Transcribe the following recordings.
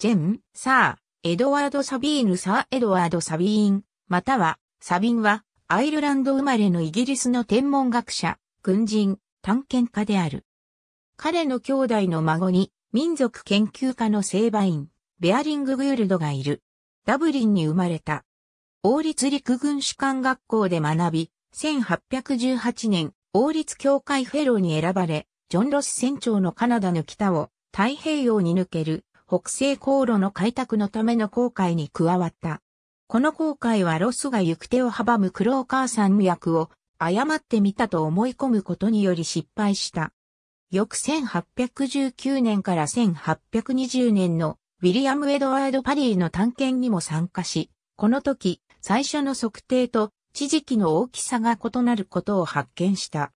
ジェン、サー、エドワード・サビーヌ・サー・エドワード・サビーン、または、サビンは、アイルランド生まれのイギリスの天文学者、軍人、探検家である。彼の兄弟の孫に、民族研究家の聖母バイン、ベアリング・グールドがいる。ダブリンに生まれた。王立陸軍士官学校で学び、1818年、王立協会フェローに選ばれ、ジョン・ロス船長のカナダの北を太平洋に抜ける北西航路の開拓のための航海に加わった。この航海はロスが行く手を阻む黒川山脈を誤ってみたと思い込むことにより失敗した。翌1819年から1820年のウィリアム・エドワード・パリーの探検にも参加し、この時、最初の測定と地磁気の大きさが異なることを発見した。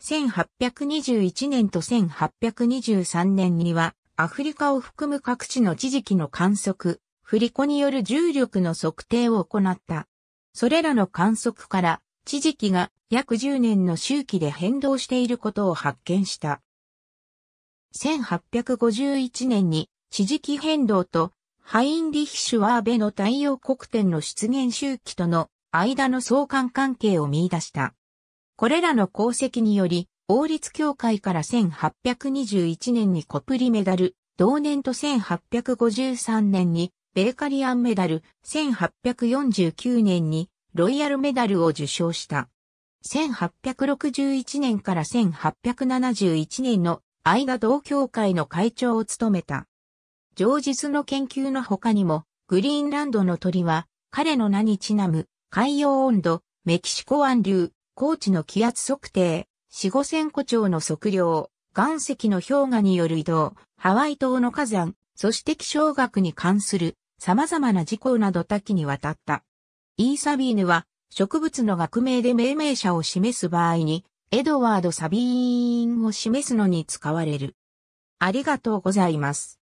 1821年と1823年にはアフリカを含む各地の地磁気の観測、振り子による重力の測定を行った。それらの観測から、地磁気が約10年の周期で変動していることを発見した。1851年に地磁気変動とハインリヒシュワーベの太陽黒点の出現周期との間の相関関係を見出した。これらの功績により王立協会から1821年にコプリメダル、同年と1853年にベーカリアンメダル、1849年にロイヤルメダルを受賞した。1861年から1871年の間同協会の会長を務めた。上日の研究の他にも、グリーンランドの鳥は、彼の名にちなむ、海洋温度、メキシコ湾流、高地の気圧測定、四五千個町の測量、岩石の氷河による移動、ハワイ島の火山、そして気象学に関する様々な事項など多岐にわたった。イーサビーヌは植物の学名で命名者を示す場合に、エドワード・サビーンを示すのに使われる。ありがとうございます。